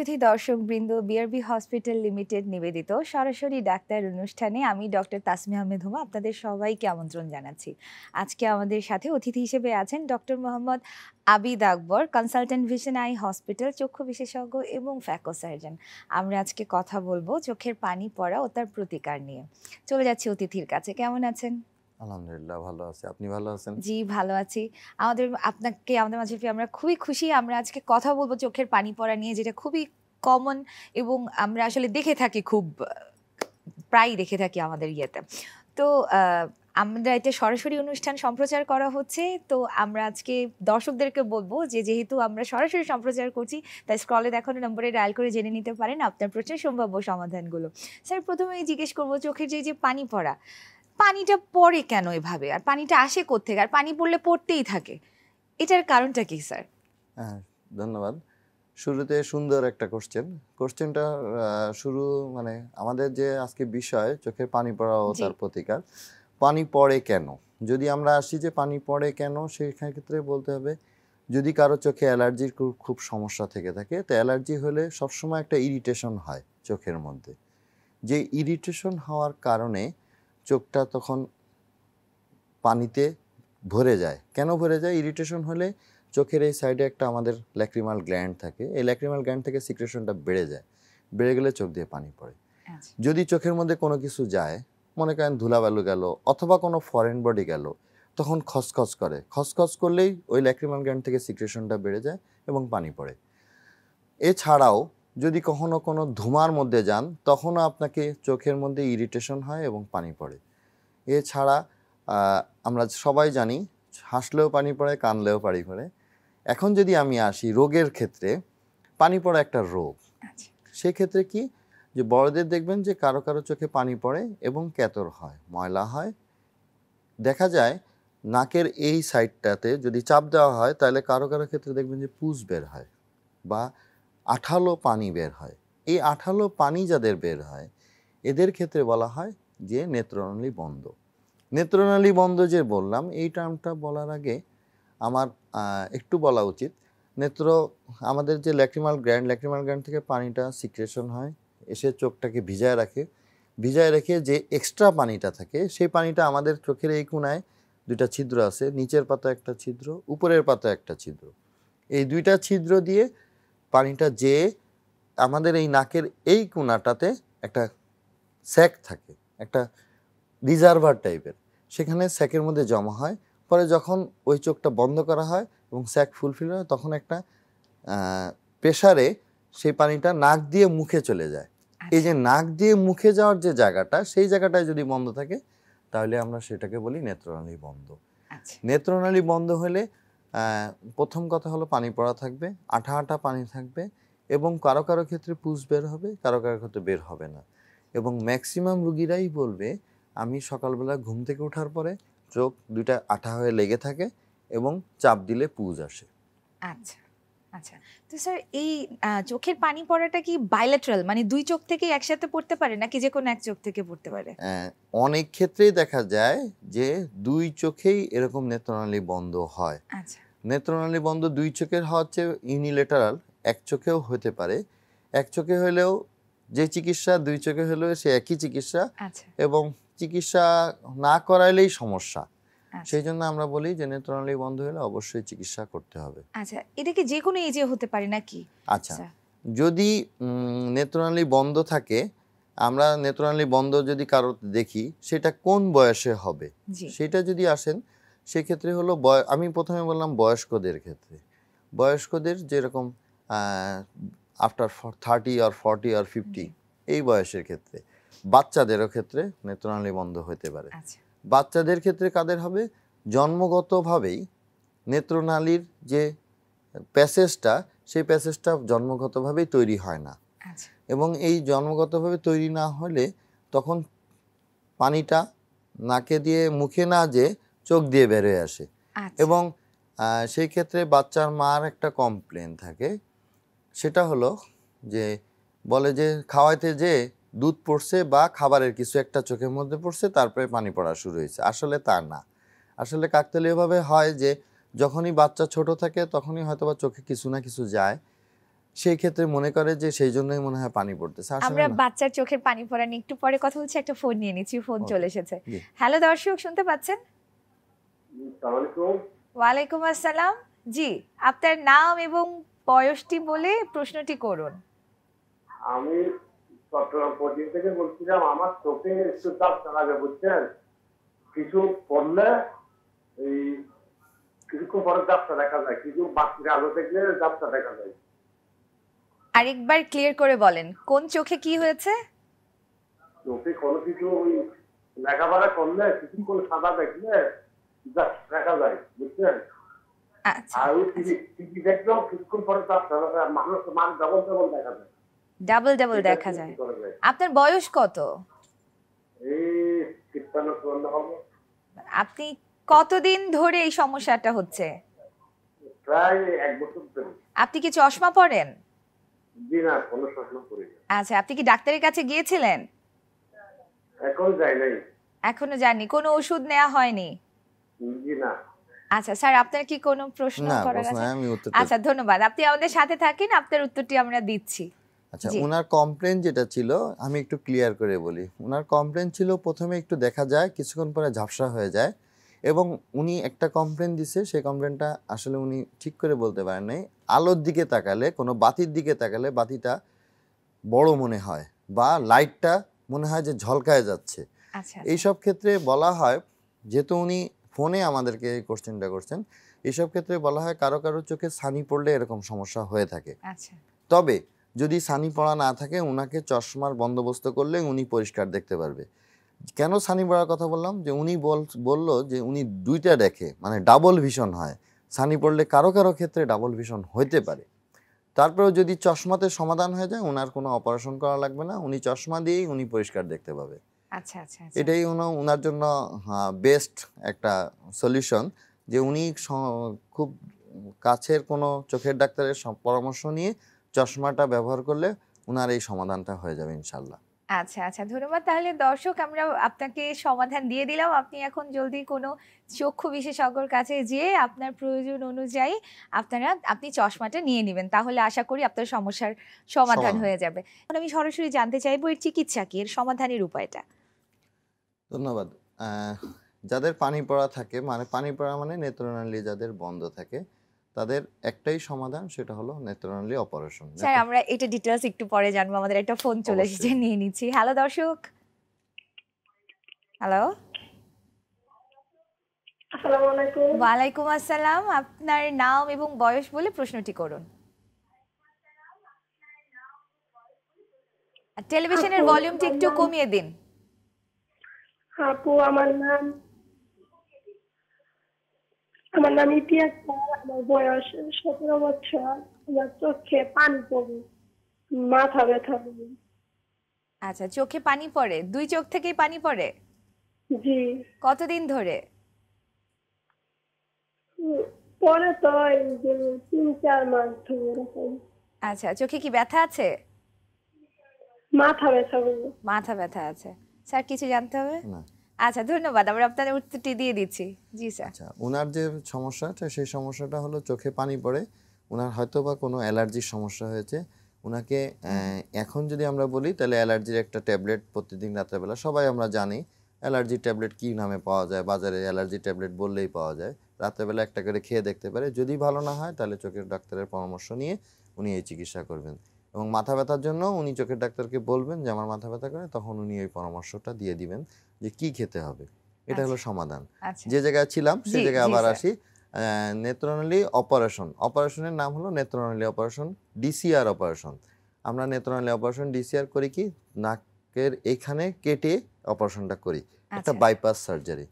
সুধী দর্শক বৃন্দ বিআরবি হসপিটাল লিমিটেড নিবেদিত সরাসরি ডাক্তার অনুষ্ঠানে আমি ডক্টর তাসমি আহমেদ হুমা আপনাদের সবাইকে আমন্ত্রণ জানাচ্ছি আজকে আমাদের সাথে অতিথি হিসেবে আছেন doctor Mohammad Abid Akbar consultant Vision Eye Hospital চক্ষু বিশেষজ্ঞ এবং ফ্যাকো সার্জন আমরা আজকে কথা বলবো চোখের পানি পড়া ও তার প্রতিকার নিয়ে চলে যাচ্ছি অতিথির কাছে কেমন আছেন আলহামদুলিল্লাহ ভালো আছি আপনি ভালো আছেন জি ভালো আছি আমাদের আপনাকে আমাদের মাঝে আমরা খুবই খুশি আমরা আজকে কথা বলবো চোখের পানি পড়া নিয়ে যেটা খুবই কমন এবং আমরা আসলে দেখে থাকি খুব প্রায় দেখে থাকি আমাদের ইয়েতে তো আমরা এটা সরাসরি অনুষ্ঠান সম্প্রচার করা হচ্ছে তো আমরা আজকে দর্শকদেরকে বলবো যে যেহেতু আমরা সরাসরি সম্প্রচার করছি তাই স্ক্রলে দেখানো নম্বরে ডায়াল করে জেনে নিতে পারেন আপনার প্রশ্নের সম্ভাব্য সমাধানগুলো স্যার প্রথমে জিজ্ঞেস করবো চোখের যে যে পানি পড়া পানিটা পড়ে কেন এভাবে আর পানিটা আসে কোথেকে আর পানি পড়লে পড়তেই থাকে এটার কারণটা কি স্যার হ্যাঁ ধন্যবাদ শুরুতে সুন্দর একটা কোশ্চেন কোশ্চেনটা শুরু মানে আমাদের যে আজকে বিষয় চোখের পানি পড়া ও তার প্রতিকার পানি পড়ে কেন যদি আমরা আসি যে পানি পড়ে কেন ক্ষেত্রে বলতে হবে যদি কারো চোখে অ্যালার্জির খুব খুব সমস্যা থেকে থাকে তো অ্যালার্জি হলে সবসময় একটা ইরিটেশন হয় চোখের মধ্যে যে ইরিটেশন হওয়ার কারণে চোখটা তখন পানিতে ভরে যায় কেন ভরে যায় ইরিটেশন হলে চোখের এই সাইডে একটা আমাদের ল্যাক্রিমাল গ্ল্যান্ড থাকে এই ল্যাক্রিমাল গ্ল্যান্ড থেকে সিক্রেশনটা বেড়ে যায় বেড়ে গেলে চোখ দিয়ে পানি পড়ে আচ্ছা। যদি চোখের মধ্যে কোনো কিছু যায় মনে করেন ধুলাবালু গেল অথবা কোনো ফরেন বডি গেল তখন খসখস করে খসখস করলেই ওই ল্যাক্রিমাল গ্ল্যান্ড থেকে সিক্রেশনটা বেড়ে যায় এবং পানি পড়ে এছাড়াও যদি কখনো কোনো ধুমার মধ্যে যান তখনও আপনাকে চোখের মধ্যে ইরিটেশন হয় এবং পানি পড়ে এছাড়া আমরা সবাই জানি হাসলেও পানি পড়ে কানলেও পানি পড়ে এখন যদি আমি আসি রোগের ক্ষেত্রে পানি পড়া একটা রোগ আচ্ছা। সেক্ষেত্রে কি যে বড়দের দেখবেন যে কারো কারো চোখে পানি পড়ে এবং ক্যাতর হয় ময়লা হয় দেখা যায় নাকের এই সাইডটাতে যদি চাপ দেওয়া হয় তাহলে কারো কারো ক্ষেত্রে দেখবেন যে পুজ বের হয় বা আঠালো পানি বের হয় এই আঠালো পানি যাদের বের হয় এদের ক্ষেত্রে বলা হয় যে নেত্রনালী বন্ধ নেত্রনালী বন্ধ যে বললাম এই টার্মটা বলার আগে আমার একটু বলা উচিত নেত্র আমাদের যে ল্যাক্রিমাল গ্র্যান্ড ল্যাক্রিমাল গ্র্যান্ড থেকে পানিটা সিক্রেশন হয় এসে চোখটাকে ভিজায় রাখে ভিজায় রেখে যে এক্সট্রা পানিটা থাকে সেই পানিটা আমাদের চোখের এই কোনায় দুইটা ছিদ্র আছে নিচের পাতা একটা ছিদ্র উপরের পাতা একটা ছিদ্র এই দুইটা ছিদ্র দিয়ে পানিটা যে আমাদের এই নাকের এই কোনাটাতে একটা স্যাক থাকে একটা রিজার্ভার টাইপের সেখানে স্যাকের মধ্যে জমা হয় পরে যখন ওই চোখটা বন্ধ করা হয় এবং স্যাক ফুলফিল হয় তখন একটা প্রেশারে সেই পানিটা নাক দিয়ে মুখে চলে যায় আচ্ছা। এই যে নাক দিয়ে মুখে যাওয়ার যে জায়গাটা সেই জায়গাটায় যদি বন্ধ থাকে তাহলে আমরা সেটাকে বলি নেত্রনালী বন্ধ আচ্ছা। নেত্রনালী বন্ধ হলে প্রথম কথা হলো পানি পড়া থাকবে আঠা আঠা পানি থাকবে এবং কারো কারো ক্ষেত্রে পুষ বের হবে কারো কারো ক্ষেত্রে বের হবে না এবং ম্যাক্সিমাম রুগীরাই বলবে আমি সকালবেলা ঘুম থেকে ওঠার পরে চোখ দুইটা আঠা হয়ে লেগে থাকে এবং চাপ দিলে পুজ আসে আচ্ছা আচ্ছা তো স্যার এই চোখের পানি পড়াটা কি বাইলেটারাল মানে দুই চোখ থেকে একসাথে পড়তে পারে নাকি যে কোনো এক চোখ থেকে পড়তে পারে অনেক ক্ষেত্রেই দেখা যায় যে দুই চোখেই এরকম নেত্রনালী বন্ধ হয় আচ্ছা নেত্রনালী বন্ধ দুই চোখের হচ্ছে ইউনিলেটারাল এক চোখেও হতে পারে এক চোখে হলেও যে চিকিৎসা দুই চোখে হলেও সে একই চিকিৎসা আচ্ছা। এবং চিকিৎসা না করাইলেই সমস্যা আচ্ছা। সেই জন্য আমরা বলি যে নেত্রনালী বন্ধ হলে অবশ্যই চিকিৎসা করতে হবে আচ্ছা এটা কি যে কোনো এজে হতে পারে নাকি আচ্ছা, আচ্ছা। যদি নেত্রনালী বন্ধ থাকে আমরা নেত্রনালী বন্ধ যদি কারো দেখি সেটা কোন বয়সে হবে সেটা যদি আসেন সেক্ষেত্রে হলো আমি প্রথমে বললাম বয়স্কদের ক্ষেত্রে বয়স্কদের যেরকম আফটার থার্টি আর ফর্টি আর ফিফটি এই বয়সের ক্ষেত্রে বাচ্চাদেরও ক্ষেত্রে নেত্রনালী বন্ধ হতে পারে আচ্ছা। বাচ্চাদের ক্ষেত্রে কাদের হবে জন্মগতভাবেই নেত্রনালীর যে প্যাসেজটা সেই প্যাসেজটা জন্মগতভাবেই তৈরি হয় না আচ্ছা। এবং এই জন্মগতভাবে তৈরি না হলে তখন পানিটা নাকে দিয়ে মুখে না যে চোখ দিয়ে বেরোয় আসে আচ্ছা। এবং সেই ক্ষেত্রে বাচ্চার মার একটা কমপ্লেন থাকে সেটা হলো যে বলে যে খাওয়াইতে যে দুধ পড়ছে বা খাবারের কিছু একটা চোখের মধ্যে পড়ছে তারপরে পানি পড়া শুরু হয়েছে আসলে তা না আসলে কাকতালীয়ভাবে হয় যে যখনই বাচ্চা ছোট থাকে তখনই হয়তো বা চোখে কিছু না কিছু যায় সেই ক্ষেত্রে মনে করে যে সেই জন্যই মনে হয় পানি পড়তেছে আমরা বাচ্চার চোখের পানি পড়া নিয়ে একটু পরে কথা বলছি একটা ফোন নিয়ে নিচ্ছি ফোন চলে এসেছে হ্যালো দর্শক শুনতে পাচ্ছেন ওয়ালাইকুম আসসালাম জি আপনার নাম এবং বয়সটি বলে প্রশ্নটি করুন আমি চট্টগ্রাম কোচিং থেকে বলছিলাম আমার চোখে একটু চাপ চালাবে বুঝছেন কিছু পড়লে এই কিছুক্ষণ পরে যাত্রা দেখা যায় কিছু বাকি আলো দেখলে যাত্রা দেখা যায় আরেকবার ক্লিয়ার করে বলেন কোন চোখে কি হয়েছে চোখে কোনো কিছু ওই লেখাপড়া করলে কিছু কোনো সাদা দেখলে দেখা যায় বুঝছেন আচ্ছা, আর ওই আচ্ছা। টিভি দেখলেও কিছুক্ষণ পরে যাত্রা মানুষ মানুষ ডবল ডবল দেখা যায় ডাবল ডাবল দেখা যায় আপনার বয়স কত আপনি কতদিন ধরে এই সমস্যাটা হচ্ছে আপনি কি চশমা পরেন আচ্ছা আপনি কি ডাক্তারের কাছে গিয়েছিলেন এখন যাই নাই এখনো যাননি কোনো ওষুধ নেওয়া হয়নি আচ্ছা স্যার আপনার কি কোনো প্রশ্ন করার আছে আচ্ছা ধন্যবাদ আপনি আমাদের সাথে থাকেন আপনার উত্তরটি আমরা দিচ্ছি আচ্ছা ওনার কমপ্লেন যেটা ছিল আমি একটু ক্লিয়ার করে বলি ওনার কমপ্লেন ছিল প্রথমে একটু দেখা যায় কিছুক্ষণ পরে ঝাপসা হয়ে যায় এবং উনি একটা কমপ্লেন দিছে সেই কমপ্লেনটা আসলে উনি ঠিক করে বলতে পারেন নাই আলোর দিকে তাকালে কোনো বাতির দিকে তাকালে বাতিটা বড় মনে হয় বা লাইটটা মনে হয় যে ঝলকায় যাচ্ছে আচ্ছা, আচ্ছা। এইসব ক্ষেত্রে বলা হয় যেহেতু উনি ফোনে আমাদেরকে এই কোশ্চেনটা করছেন এইসব ক্ষেত্রে বলা হয় কারো কারো চোখে ছানি পড়লে এরকম সমস্যা হয়ে থাকে আচ্ছা। তবে যদি সানি পড়া না থাকে ওনাকে চশমার বন্দোবস্ত করলে উনি পরিষ্কার দেখতে পারবে কেন সানি পড়ার কথা বললাম যে উনি বল বললো যে উনি দুইটা দেখে মানে ডাবল ভিশন হয় সানি পড়লে কারো কারো ক্ষেত্রে ডাবল ভিশন হইতে পারে তারপরেও যদি চশমাতে সমাধান হয়ে যায় ওনার কোনো অপারেশন করা লাগবে না উনি চশমা দিয়েই উনি পরিষ্কার দেখতে পাবে আচ্ছা আচ্ছা, আচ্ছা। এটাই ওনার জন্য বেস্ট একটা সলিউশন যে উনি খুব কাছের কোনো চোখের ডাক্তারের পরামর্শ নিয়ে চশমাটা ব্যবহার করলে ওনার এই সমাধানটা হয়ে যাবে ইনশাল্লাহ আচ্ছা আচ্ছা ধন্যবাদ তাহলে দর্শক আমরা আপনাকে সমাধান দিয়ে দিলাম আপনি এখন জলদি কোনো চক্ষু বিশেষজ্ঞর কাছে যেয়ে আপনার প্রয়োজন অনুযায়ী আপনারা আপনি চশমাটা নিয়ে নেবেন তাহলে আশা করি আপনার সমস্যার সমাধান হয়ে যাবে আমি সরাসরি জানতে চাইবো এর চিকিৎসা কি এর সমাধানের উপায়টা ধন্যবাদ যাদের পানি পড়া থাকে মানে পানি পড়া মানে নেত্রনালী যাদের বন্ধ থাকে তাদের একটাই সমাধান সেটা হলো নেত্রনালী অপারেশন স্যার আমরা এটা ডিটেইলস একটু পরে জানবো আমাদের একটা ফোন চলে এসেছে নিয়ে নিচ্ছি হ্যালো দর্শক হ্যালো আসসালামু আলাইকুম ওয়ালাইকুম আসসালাম আপনার নাম এবং বয়স বলে প্রশ্নটি করুন টেলিভিশনের ভলিউমটি একটু কমিয়ে দিন আপু আমার নাম আমার নাম ইতিহাস আমার বয়স সতেরো বছর আমার চোখে পানি পড়ে মাথা ব্যথা পড়ে আচ্ছা চোখে পানি পড়ে দুই চোখ থেকেই পানি পড়ে জি কতদিন ধরে পরে তো তিন চার মাস ধরে আচ্ছা চোখে কি ব্যথা আছে মাথা ব্যথা মাথা ব্যথা আছে স্যার কিছু জানতে হবে না আচ্ছা ধন্যবাদ আমরা আপনাদের উত্তরটি দিয়ে দিচ্ছি জি স্যার আচ্ছা ওনার যে সমস্যাটা সেই সমস্যাটা হলো চোখে পানি পড়ে ওনার হয়তো বা কোনো অ্যালার্জির সমস্যা হয়েছে ওনাকে এখন যদি আমরা বলি তাহলে অ্যালার্জির একটা ট্যাবলেট প্রতিদিন রাত্রেবেলা সবাই আমরা জানি অ্যালার্জি ট্যাবলেট কী নামে পাওয়া যায় বাজারে অ্যালার্জি ট্যাবলেট বললেই পাওয়া যায় রাত্রেবেলা একটা করে খেয়ে দেখতে পারে যদি ভালো না হয় তাহলে চোখের ডাক্তারের পরামর্শ নিয়ে উনি এই চিকিৎসা করবেন এবং মাথা ব্যথার জন্য উনি চোখের ডাক্তারকে বলবেন যে আমার মাথা ব্যথা করে তখন উনি ওই পরামর্শটা দিয়ে দিবেন যে কি খেতে হবে এটা হলো আচ্ছা। সমাধান আচ্ছা। যে জায়গায় ছিলাম সেই জায়গায় আবার আসি নেত্রনালী অপারেশন অপারেশনের নাম হলো নেত্রনালী অপারেশন ডিসিআর অপারেশন আমরা নেত্রনালী অপারেশন ডিসিআর করি কি নাকের এখানে কেটে অপারেশনটা করি একটা আচ্ছা। বাইপাস সার্জারি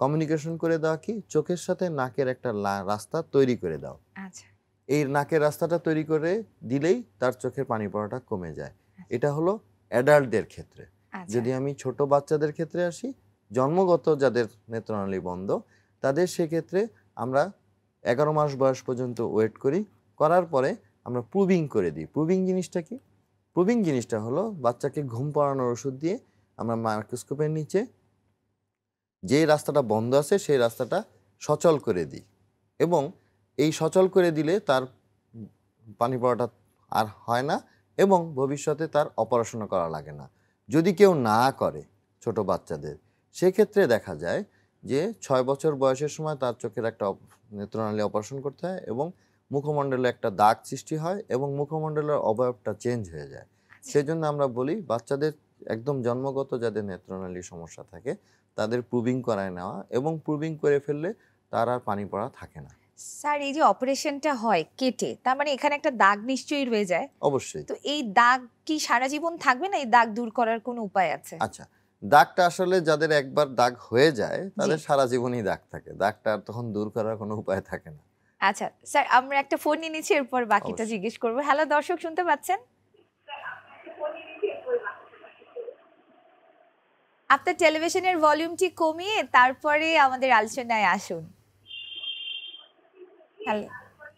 কমিউনিকেশন করে দেওয়া কি চোখের সাথে নাকের একটা রাস্তা তৈরি করে দাও আচ্ছা এই নাকের রাস্তাটা তৈরি করে দিলেই তার চোখের পানি পড়াটা কমে যায় আচ্ছা। এটা হলো অ্যাডাল্টদের ক্ষেত্রে আচ্ছা। যদি আমি ছোট বাচ্চাদের ক্ষেত্রে আসি জন্মগত যাদের নেত্রনালী বন্ধ তাদের সেক্ষেত্রে আমরা এগারো মাস বয়স পর্যন্ত ওয়েট করি করার পরে আমরা প্রুভিং করে দিই প্রুভিং জিনিসটা কি প্রুভিং জিনিসটা হলো বাচ্চাকে ঘুম পড়ানোর ওষুধ দিয়ে আমরা মাইক্রোস্কোপের নিচে যে রাস্তাটা বন্ধ আছে সেই রাস্তাটা সচল করে দিই এবং এই সচল করে দিলে তার পানি পড়াটা আর হয় না এবং ভবিষ্যতে তার অপারেশন করা লাগে না যদি কেউ না করে ছোট বাচ্চাদের সেক্ষেত্রে দেখা যায় যে ছয় বছর বয়সের সময় তার চোখের একটা নেত্রনালী অপারেশন করতে হয় এবং মুখমণ্ডলে একটা দাগ সৃষ্টি হয় এবং মুখমণ্ডলের অবয়বটা চেঞ্জ হয়ে যায় সেই জন্য আমরা বলি বাচ্চাদের একদম জন্মগত যাদের নেত্রনালী সমস্যা থাকে তাদের প্রুভিং করায় নেওয়া এবং প্রুভিং করে ফেললে তার আর পানি পড়া থাকে না স্যার এই যে অপারেশনটা হয় কেটে তার মানে এখানে একটা দাগ নিশ্চয়ই রয়ে যায় অবশ্যই তো এই দাগ কি সারা জীবন থাকবে না এই দাগ দূর করার কোনো উপায় আছে আচ্ছা দাগটা আসলে যাদের একবার দাগ হয়ে যায় তাদের সারা জীবনই দাগ থাকে দাগটা আর তখন দূর করার কোনো উপায় থাকে না আচ্ছা স্যার আমরা একটা ফোন নিয়ে নিচ্ছি এরপর বাকিটা জিজ্ঞেস করবো হ্যালো দর্শক শুনতে পাচ্ছেন আপনার টেলিভিশনের ভলিউমটি কমিয়ে তারপরে আমাদের আলোচনায় আসুন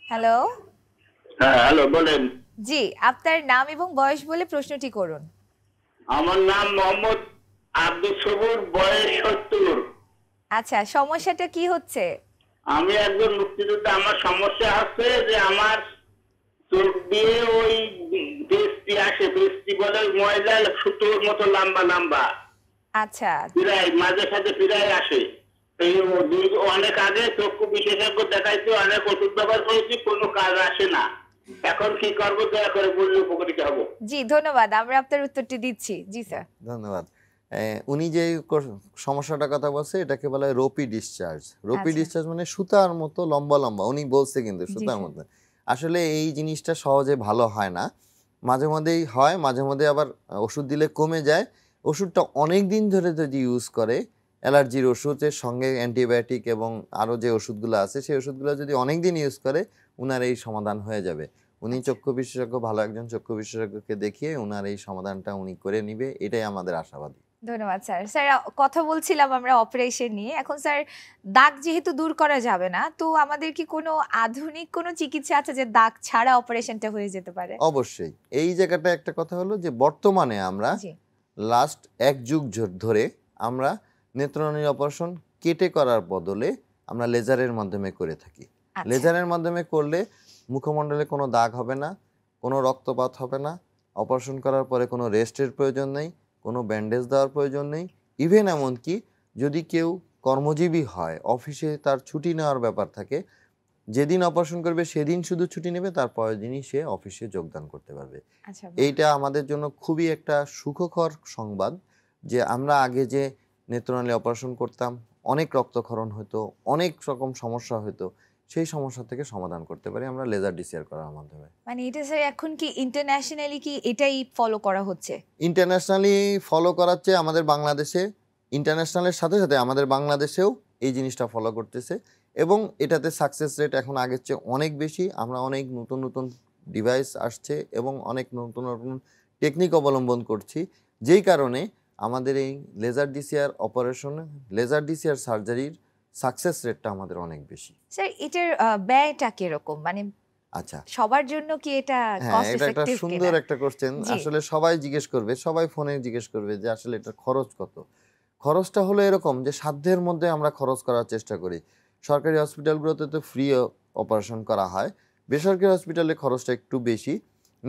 হ্যালো হ্যাঁ, হ্যালো বলেন জি আপনার নাম এবং বয়স বলে প্রশ্নটি করুন আমার নাম মোহাম্মদ আব্দুল সবুর বয়স সত্তর আচ্ছা সমস্যাটা কি হচ্ছে আমি একজন মুক্তিযোদ্ধা আমার সমস্যা আছে যে আমার চোখ দিয়ে ওই বৃষ্টি আসে বৃষ্টি বলে ময়লা সুতোর মতো লম্বা লম্বা আচ্ছা প্রায় মাঝে সাথে প্রায় আসে অনেক আগে চক্ষু বিশেষজ্ঞ দেখাইছি অনেক ওষুধ ব্যবহার করেছি কোনো কাজ আসে না এখন কি করবো দয়া করে বললে উপকৃত হবো জি ধন্যবাদ আমরা আপনার উত্তরটি দিচ্ছি জি স্যার ধন্যবাদ উনি যে সমস্যাটা কথা বলছে এটাকে বলা হয় রোপি ডিসচার্জ রোপি আচ্ছা। ডিসচার্জ মানে সুতার মতো লম্বা লম্বা উনি বলছে কিন্তু সুতার মতো আসলে এই জিনিসটা সহজে ভালো হয় না মাঝে মধ্যেই হয় মাঝে মধ্যে আবার ওষুধ দিলে কমে যায় ওষুধটা অনেক দিন ধরে যদি ইউজ করে অ্যালার্জির ওষুধের সঙ্গে অ্যান্টিবায়োটিক এবং আরও যে ওষুধগুলো আছে সেই ওষুধগুলো যদি অনেক দিন ইউজ করে উনার এই সমাধান হয়ে যাবে উনি আচ্ছা। চক্ষু বিশেষজ্ঞ ভালো একজন চক্ষু বিশেষজ্ঞকে দেখিয়ে উনার এই সমাধানটা উনি করে নিবে এটাই আমাদের আশাবাদী ধন্যবাদ স্যার স্যার কথা বলছিলাম আমরা অপারেশন নিয়ে এখন স্যার দাগ যেহেতু দূর করা যাবে না তো আমাদের কি কোনো আধুনিক কোনো চিকিৎসা আছে যে দাগ ছাড়া অপারেশনটা হয়ে যেতে পারে অবশ্যই এই জায়গাটা একটা কথা হলো যে বর্তমানে আমরা লাস্ট এক যুগ ধরে আমরা নেত্রনী অপারেশন কেটে করার বদলে আমরা লেজারের মাধ্যমে করে থাকি আচ্ছা। লেজারের মাধ্যমে করলে মুখমণ্ডলে কোনো দাগ হবে না কোনো রক্তপাত হবে না অপারেশন করার পরে কোনো রেস্টের প্রয়োজন নেই কোনো ব্যান্ডেজ দেওয়ার প্রয়োজন নেই ইভেন এমনকি যদি কেউ কর্মজীবী হয় অফিসে তার ছুটি নেওয়ার ব্যাপার থাকে যেদিন অপারেশন করবে সেদিন শুধু ছুটি নেবে পরের দিনই সে অফিসে যোগদান করতে পারবে আচ্ছা, এইটা আমাদের জন্য খুবই একটা সুখকর সংবাদ যে আমরা আগে যে নেত্রনালী অপারেশন করতাম অনেক রক্তক্ষরণ হতো অনেক রকম সমস্যা হতো সেই সমস্যা থেকে সমাধান করতে পারি আমরা লেজার ডিসিআর করার মাধ্যমে মানে এটা স্যার এখন কি ইন্টারন্যাশনালি কি এটাই ফলো করা হচ্ছে ইন্টারন্যাশনালি ফলো করাচ্ছে আমাদের বাংলাদেশে ইন্টারন্যাশনালের সাথে সাথে আমাদের বাংলাদেশেও এই জিনিসটা ফলো করতেছে এবং এটাতে সাকসেস রেট এখন আগের চেয়ে অনেক বেশি আমরা অনেক নতুন নতুন ডিভাইস আসছে এবং অনেক নতুন নতুন টেকনিক অবলম্বন করছি যেই কারণে আমাদের এই laser DCR operation laser DCR সার্জারির সাকসেস রেটটা আমাদের অনেক বেশি স্যার এটার ব্যয়টা কিরকম মানে আচ্ছা সবার জন্য কি এটা কস্ট হ্যাঁ, এটা একটা সুন্দর একটা কোশ্চেন আসলে সবাই জিজ্ঞেস করবে সবাই ফোনে জিজ্ঞেস করবে যে আসলে এটা খরচ কত খরচটা হলো এরকম যে সাধ্যের মধ্যে আমরা খরচ করার চেষ্টা করি সরকারি হসপিটালগুলোতে তো ফ্রি অপারেশন করা হয় বেসরকারি হসপিটালে খরচটা একটু বেশি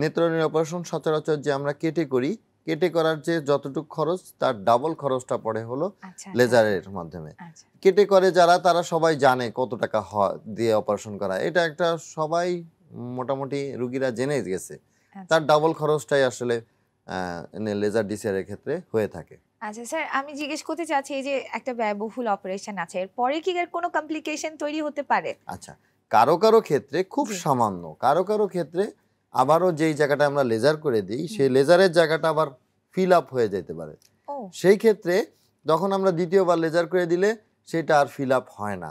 নেত্রণীর অপারেশন সচরাচর যে আমরা কেটে করি কেটে করার যে যতটুকু খরচ তার ডাবল খরচটা পড়ে হলো আচ্ছা, আচ্ছা। লেজারের মাধ্যমে আচ্ছা। কেটে করে যারা তারা সবাই জানে কত টাকা দিয়ে অপারেশন করা এটা একটা সবাই মোটামুটি রুগীরা জেনে গেছে তার ডাবল খরচটাই আসলে লেজার এর ক্ষেত্রে হয়ে থাকে আচ্ছা স্যার আমি জিজ্ঞেস করতে চাচ্ছি যে একটা ব্যয়বহুল অপারেশন আছে এর পরে কি কোনো কমপ্লিকেশন তৈরি হতে পারে আচ্ছা কারো কারো ক্ষেত্রে খুব সামান্য কারো কারো ক্ষেত্রে আবারও যেই জায়গাটা আমরা লেজার করে দিই সেই লেজারের জায়গাটা আবার ফিল আপ হয়ে যেতে পারে সেই ক্ষেত্রে যখন আমরা দ্বিতীয়বার লেজার করে দিলে সেটা আর ফিল আপ হয় না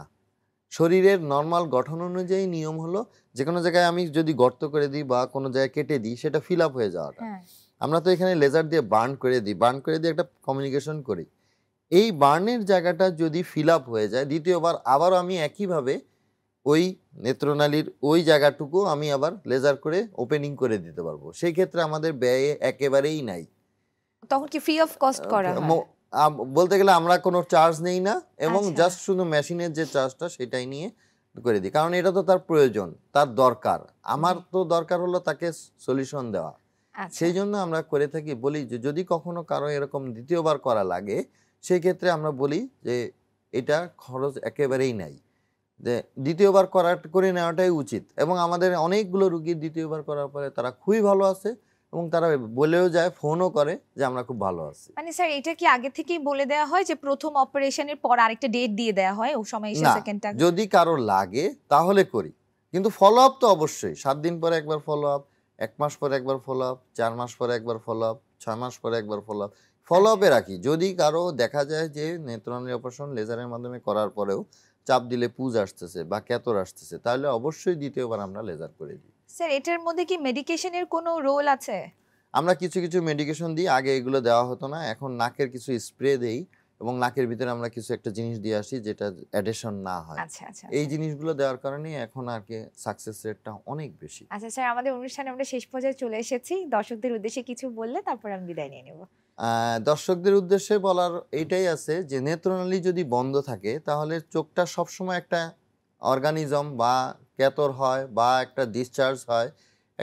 শরীরের নর্মাল গঠন অনুযায়ী নিয়ম হলো যে কোনো জায়গায় আমি যদি গর্ত করে দিই বা কোনো জায়গায় কেটে দিই সেটা ফিল আপ হয়ে যাওয়াটা হ্যাঁ। আমরা তো এখানে লেজার দিয়ে বার্ন করে দিই বার্ন করে দিয়ে একটা কমিউনিকেশন করি এই বার্নের জায়গাটা যদি ফিল আপ হয়ে যায় দ্বিতীয়বার আবারও আমি একইভাবে ওই নেত্রনালীর ওই জায়গাটুকু আমি আবার লেজার করে ওপেনিং করে দিতে পারবো সেই ক্ষেত্রে আমাদের ব্যয়ে একেবারেই নাই তখন কি ফ্রি অফ কস্ট করা বলতে গেলে আমরা কোনো চার্জ নেই না এবং জাস্ট আচ্ছা। শুধু মেশিনের যে চার্জটা সেটাই নিয়ে করে দিই কারণ এটা তো তার প্রয়োজন তার দরকার আমার তো দরকার হলো তাকে সলিউশন দেওয়া আচ্ছা। সেই জন্য আমরা করে থাকি বলি যে যদি কখনো কারো এরকম দ্বিতীয়বার করা লাগে সেই ক্ষেত্রে আমরা বলি যে এটা খরচ একেবারেই নাই যে দ্বিতীয়বার করা করে নেওয়াটাই উচিত এবং আমাদের অনেকগুলো রুগী দ্বিতীয়বার করার পরে তারা খুবই ভালো আছে এবং তারা বলেও যায় ফোনও করে যে আমরা খুব ভালো আছি মানে স্যার এটা কি আগে থেকেই বলে দেওয়া হয় যে প্রথম অপারেশনের পর আরেকটা ডেট দিয়ে দেওয়া হয় ও সময় এসে সেকেন্ডটা যদি কারো লাগে তাহলে করি কিন্তু ফলো আপ তো অবশ্যই সাত দিন পরে একবার ফলো আপ এক মাস পরে একবার ফলো আপ চার মাস পরে একবার ফলো আপ ছয় মাস পরে একবার ফলো আপ ফলো আপে রাখি যদি কারো দেখা যায় যে নেত্রনালী অপারেশন লেজারের মাধ্যমে করার পরেও চাপ দিলে পুজ আসতেছে বা ক্যাতর আসতেছে তাহলে অবশ্যই দ্বিতীয়বার আমরা লেজার করে দিই স্যার এটার মধ্যে কি মেডিকেশনের কোনো রোল আছে আমরা কিছু কিছু মেডিকেশন দিই আগে এগুলো দেওয়া হতো না এখন নাকের কিছু স্প্রে দেই এবং নাকের ভিতরে আমরা কিছু একটা জিনিস দিয়ে আসি যেটা অ্যাডেশন না হয় আচ্ছা, আচ্ছা, এই আচ্ছা। জিনিসগুলো দেওয়ার কারণে এখন আর কি সাকসেস রেটটা অনেক বেশি আচ্ছা স্যার আমাদের অনুষ্ঠানে আমরা শেষ পর্যায়ে চলে এসেছি দর্শকদের উদ্দেশ্যে কিছু বললে তারপর আমি বিদায় নিয়ে নেব দর্শকদের উদ্দেশ্যে বলার এইটাই আছে যে নেত্রনালী যদি বন্ধ থাকে তাহলে চোখটা সবসময় একটা অর্গানিজম বা ক্যাতর হয় বা একটা ডিসচার্জ হয়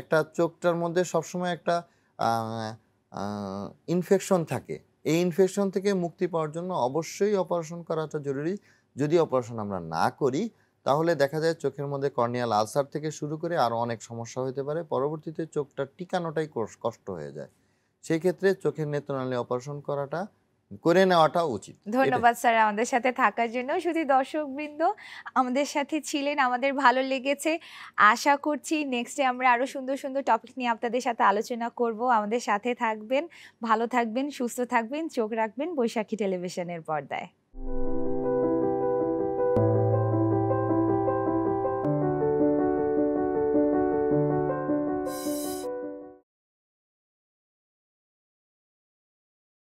একটা চোখটার মধ্যে সবসময় একটা ইনফেকশন থাকে এই ইনফেকশন থেকে মুক্তি পাওয়ার জন্য অবশ্যই অপারেশন করাটা জরুরি যদি অপারেশন আমরা না করি তাহলে দেখা যায় চোখের মধ্যে কর্নিয়াল আলসার থেকে শুরু করে আরও অনেক সমস্যা হতে পারে পরবর্তীতে চোখটা টিকানোটাই কষ্ট হয়ে যায় সেক্ষেত্রে চোখের নেত্রনালী অপারেশন করাটা করে নেওয়াটা উচিত ধন্যবাদ স্যার আমাদের সাথে থাকার জন্য শুধু দর্শকবৃন্দ আমাদের সাথে ছিলেন আমাদের ভালো লেগেছে আশা করছি নেক্সটে আমরা আরো সুন্দর সুন্দর টপিক নিয়ে আপনাদের সাথে আলোচনা করব আমাদের সাথে থাকবেন ভালো থাকবেন সুস্থ থাকবেন চোখ রাখবেন বৈশাখী টেলিভিশনের পর্দায়